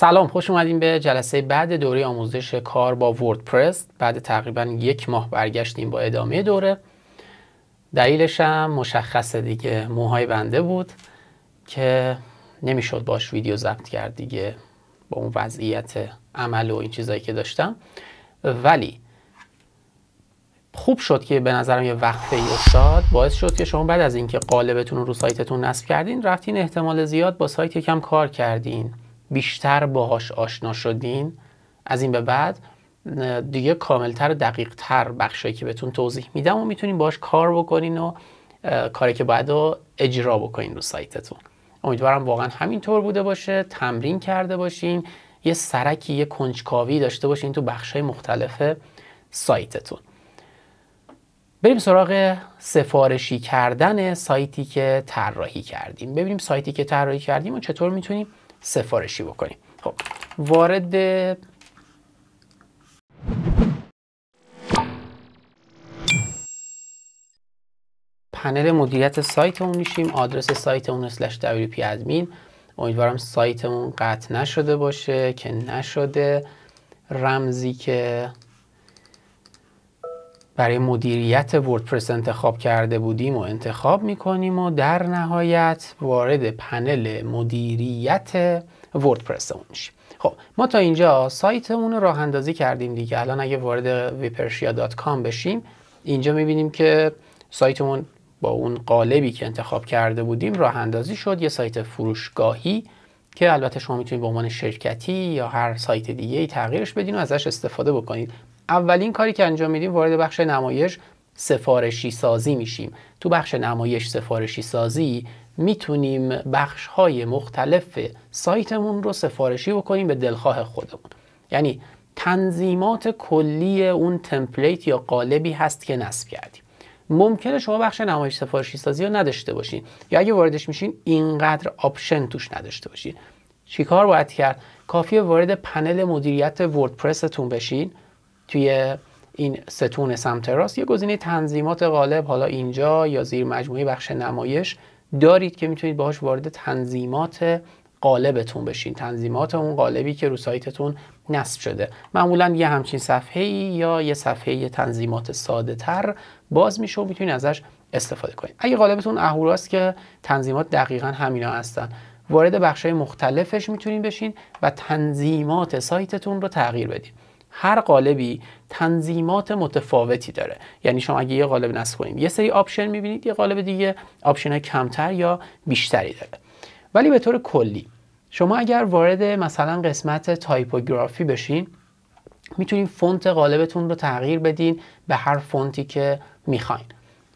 سلام خوش اومدیم به جلسه بعد دوره آموزش کار با وردپرس بعد تقریبا یک ماه برگشتیم با ادامه دوره دلیلش هم مشخص دیگه موهای بنده بود که نمیشد باش ویدیو ضبط کرد دیگه با اون وضعیت عمل و این چیزایی که داشتم ولی خوب شد که به نظرم یه وقفه ای افتاد باعث شد که شما بعد از اینکه قالبتون رو, رو سایتتون نصب کردین رفتین احتمال زیاد با سایت یکم کار کردین بیشتر باهاش آشنا شدین از این به بعد دیگه کاملتر و دقیقتر بخشهایی که بهتون توضیح میدم و میتونین باهاش کار بکنین و کاری که باید اجرا بکنین رو سایتتون امیدوارم واقعا همینطور بوده باشه تمرین کرده باشین یه سرکی یه کنجکاوی داشته باشین تو بخش های مختلف سایتتون بریم سراغ سفارشی کردن سایتی که طراحی کردیم ببینیم سایتی که طراحی کردیم و چطور میتونیم سفارشی بکنیم خب وارد پنل مدیریت سایتمون میشیم آدرس سایتمون slash پی ادمین امیدوارم سایتمون قطع نشده باشه که نشده رمزی که برای مدیریت وردپرس انتخاب کرده بودیم و انتخاب میکنیم و در نهایت وارد پنل مدیریت وردپرس میشیم خب ما تا اینجا سایتمون رو راه اندازی کردیم دیگه الان اگه وارد ویپرشیا بشیم اینجا میبینیم که سایتمون با اون قالبی که انتخاب کرده بودیم راه اندازی شد یه سایت فروشگاهی که البته شما میتونید به عنوان شرکتی یا هر سایت دیگه ای تغییرش بدین و ازش استفاده بکنید اولین کاری که انجام میدیم وارد بخش نمایش سفارشی سازی میشیم تو بخش نمایش سفارشی سازی میتونیم بخش های مختلف سایتمون رو سفارشی بکنیم به دلخواه خودمون یعنی تنظیمات کلی اون تمپلیت یا قالبی هست که نصب کردیم ممکنه شما بخش نمایش سفارشی سازی رو نداشته باشین یا اگه واردش میشین اینقدر آپشن توش نداشته باشین چیکار باید کرد کافیه وارد پنل مدیریت وردپرستون بشین توی این ستون سمت راست یه گزینه تنظیمات قالب حالا اینجا یا زیر مجموعه بخش نمایش دارید که میتونید باهاش وارد تنظیمات قالبتون بشین تنظیمات اون قالبی که رو سایتتون نصب شده معمولا یه همچین صفحه یا یه صفحه تنظیمات ساده تر باز میشه و میتونید ازش استفاده کنید اگه قالبتون اهوراست که تنظیمات دقیقا همینا هستن وارد بخش های مختلفش میتونید بشین و تنظیمات سایتتون رو تغییر بدید هر قالبی تنظیمات متفاوتی داره یعنی شما اگه یه قالب نصب یه سری آپشن میبینید یه قالب دیگه آپشن کمتر یا بیشتری داره ولی به طور کلی شما اگر وارد مثلا قسمت تایپوگرافی بشین میتونید فونت قالبتون رو تغییر بدین به هر فونتی که میخواین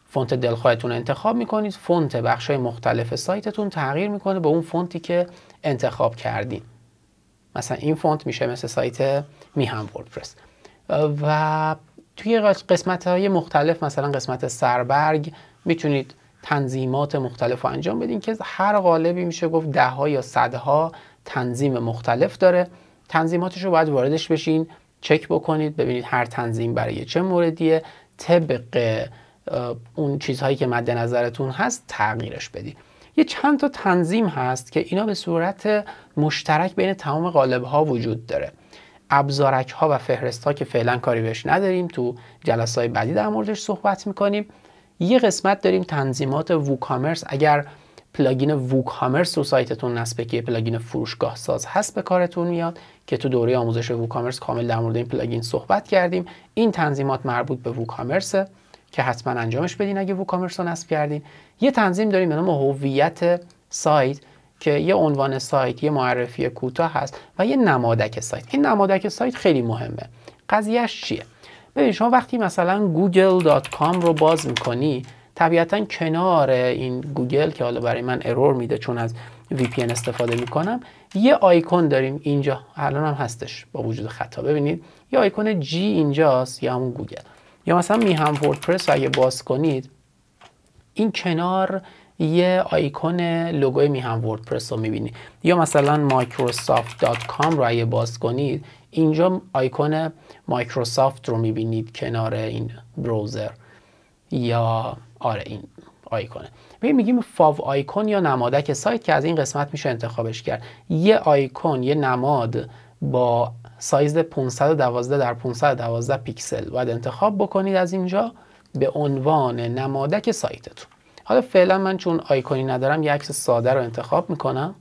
فونت دلخواهتون رو انتخاب میکنید فونت بخشای مختلف سایتتون تغییر میکنه به اون فونتی که انتخاب کردین مثلا این فونت میشه مثل سایت میهم وردپرس و توی قسمت های مختلف مثلا قسمت سربرگ میتونید تنظیمات مختلف رو انجام بدین که هر قالبی میشه گفت ده ها یا صدها تنظیم مختلف داره تنظیماتش رو باید واردش بشین چک بکنید ببینید هر تنظیم برای چه موردیه طبق اون چیزهایی که مد نظرتون هست تغییرش بدید یه چند تا تنظیم هست که اینا به صورت مشترک بین تمام قالب ها وجود داره ابزارک ها و فهرست ها که فعلا کاری بهش نداریم تو جلسه های بعدی در موردش صحبت میکنیم یه قسمت داریم تنظیمات ووکامرس اگر پلاگین ووکامرس رو سایتتون نصب که پلاگین فروشگاه ساز هست به کارتون میاد که تو دوره آموزش ووکامرس کامل در مورد این پلاگین صحبت کردیم این تنظیمات مربوط به ووکامرسه که حتما انجامش بدین اگه ووکامرس رو نصب کردین یه تنظیم داریم به نام هویت سایت که یه عنوان سایت یه معرفی کوتاه هست و یه نمادک سایت این نمادک سایت خیلی مهمه قضیهش چیه ببین شما وقتی مثلا google.com رو باز میکنی طبیعتا کنار این گوگل که حالا برای من ارور میده چون از VPN استفاده میکنم یه آیکون داریم اینجا الان هم هستش با وجود خطا ببینید یه آیکون جی اینجاست یا همون گوگل یا مثلا میهم وردپرس رو اگه باز کنید این کنار یه آیکون لوگوی میهم وردپرس رو میبینید یا مثلا مایکروسافت دات کام رو اگه باز کنید اینجا آیکون مایکروسافت رو میبینید کنار این بروزر یا آره این آیکونه ببین میگیم فاو آیکون یا نمادک سایت که از این قسمت میشه انتخابش کرد یه آیکون یه نماد با سایز 512 در 512 پیکسل باید انتخاب بکنید از اینجا به عنوان نمادک سایتتون حالا فعلا من چون آیکونی ندارم یه عکس ساده رو انتخاب میکنم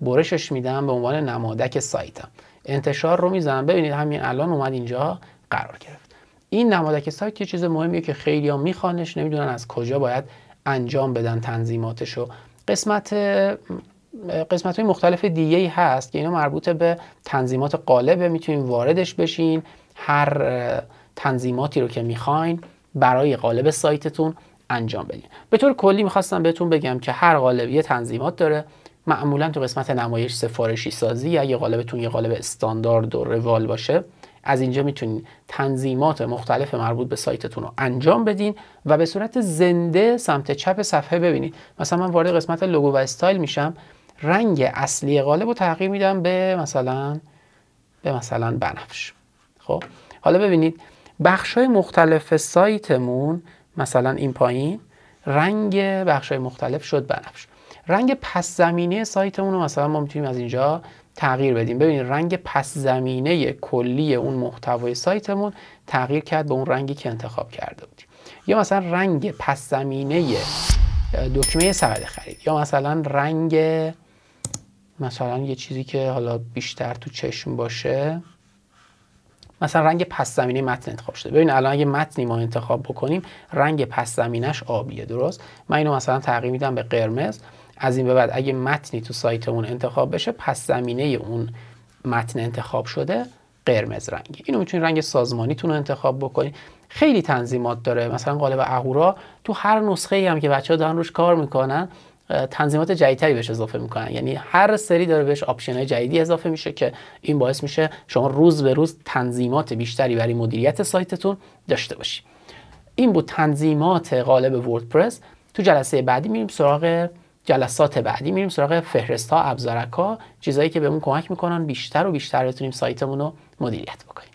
برشش میدم به عنوان نمادک سایتم انتشار رو میزنم ببینید همین الان اومد اینجا قرار گرفت این نمادک سایت یه چیز مهمیه که خیلی ها میخوانش نمیدونن از کجا باید انجام بدن تنظیماتش رو قسمت قسمت های مختلف دیگه ای هست که اینا مربوط به تنظیمات قالبه میتونین واردش بشین هر تنظیماتی رو که میخواین برای قالب سایتتون انجام بدین به طور کلی میخواستم بهتون بگم که هر قالب یه تنظیمات داره معمولا تو قسمت نمایش سفارشی سازی اگه قالبتون یه قالب استاندارد و روال باشه از اینجا میتونین تنظیمات مختلف مربوط به سایتتون رو انجام بدین و به صورت زنده سمت چپ صفحه ببینید مثلا من وارد قسمت لوگو و استایل میشم رنگ اصلی قالب رو تغییر میدم به مثلا به مثلا بنفش خب حالا ببینید بخش های مختلف سایتمون مثلا این پایین رنگ بخش های مختلف شد بنفش رنگ پس زمینه سایتمون رو مثلا ما میتونیم از اینجا تغییر بدیم ببینید رنگ پس زمینه کلی اون محتوای سایتمون تغییر کرد به اون رنگی که انتخاب کرده بودیم یا مثلا رنگ پس زمینه دکمه سبد خرید یا مثلا رنگ مثلا یه چیزی که حالا بیشتر تو چشم باشه مثلا رنگ پس زمینه متن انتخاب شده ببین الان اگه متنی ما انتخاب بکنیم رنگ پس زمینش آبیه درست من اینو مثلا تغییر میدم به قرمز از این به بعد اگه متنی تو سایتمون انتخاب بشه پس زمینه اون متن انتخاب شده قرمز رنگی اینو میتونید رنگ سازمانیتون رو انتخاب بکنید خیلی تنظیمات داره مثلا قالب اهورا تو هر نسخه ای هم که بچه دارن روش کار میکنن تنظیمات جدیدتری بهش اضافه میکنن یعنی هر سری داره بهش آپشن های جدیدی اضافه میشه که این باعث میشه شما روز به روز تنظیمات بیشتری برای مدیریت سایتتون داشته باشی این بود تنظیمات قالب وردپرس تو جلسه بعدی میریم سراغ جلسات بعدی میریم سراغ فهرست ها ابزارک ها چیزایی که بهمون کمک میکنن بیشتر و بیشتر بتونیم سایتمون رو مدیریت بکنیم